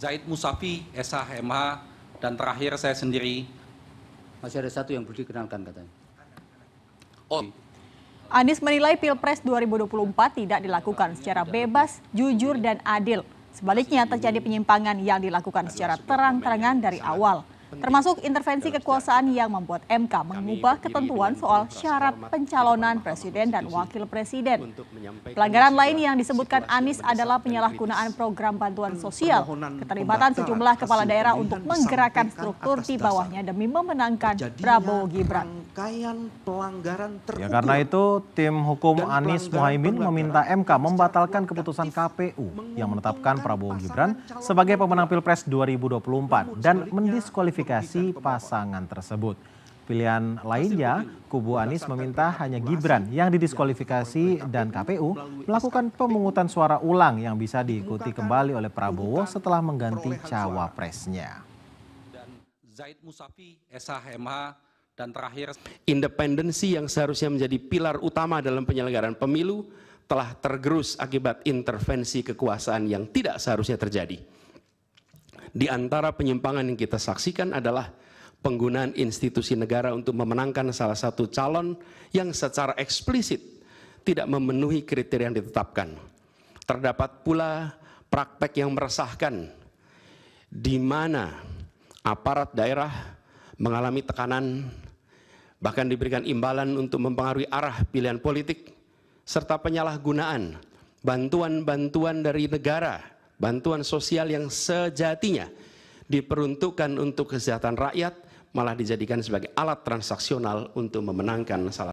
Zaid Musafi, SH, MH, dan terakhir saya sendiri. Masih ada satu yang perlu dikenalkan katanya. Oh. Anies menilai Pilpres 2024 tidak dilakukan secara bebas, jujur, dan adil. Sebaliknya terjadi penyimpangan yang dilakukan secara terang-terangan dari awal termasuk intervensi kekuasaan yang membuat MK mengubah ketentuan soal syarat pencalonan presiden dan wakil presiden. Pelanggaran lain yang disebutkan Anies adalah penyalahgunaan program bantuan sosial, keterlibatan sejumlah kepala daerah untuk menggerakkan struktur di bawahnya demi memenangkan Prabowo Gibran rangkaian pelanggaran terukur. Ya, karena itu tim hukum Anies Muhaimin meminta MK membatalkan keputusan KPU yang menetapkan Prabowo Gibran sebagai pemenang Pilpres 2024 dan mendiskualifikasi pasangan tersebut. Pilihan lainnya, kubu Anies meminta hanya Gibran yang didiskualifikasi dan KPU melakukan pemungutan suara ulang yang bisa diikuti kembali oleh Prabowo setelah mengganti cawapresnya. Zaid Musafi, SHMH, dan terakhir, independensi yang seharusnya menjadi pilar utama dalam penyelenggaraan pemilu telah tergerus akibat intervensi kekuasaan yang tidak seharusnya terjadi. Di antara penyimpangan yang kita saksikan adalah penggunaan institusi negara untuk memenangkan salah satu calon yang secara eksplisit tidak memenuhi kriteria yang ditetapkan. Terdapat pula praktek yang meresahkan di mana aparat daerah mengalami tekanan bahkan diberikan imbalan untuk mempengaruhi arah pilihan politik, serta penyalahgunaan bantuan-bantuan dari negara, bantuan sosial yang sejatinya diperuntukkan untuk kesehatan rakyat, malah dijadikan sebagai alat transaksional untuk memenangkan salah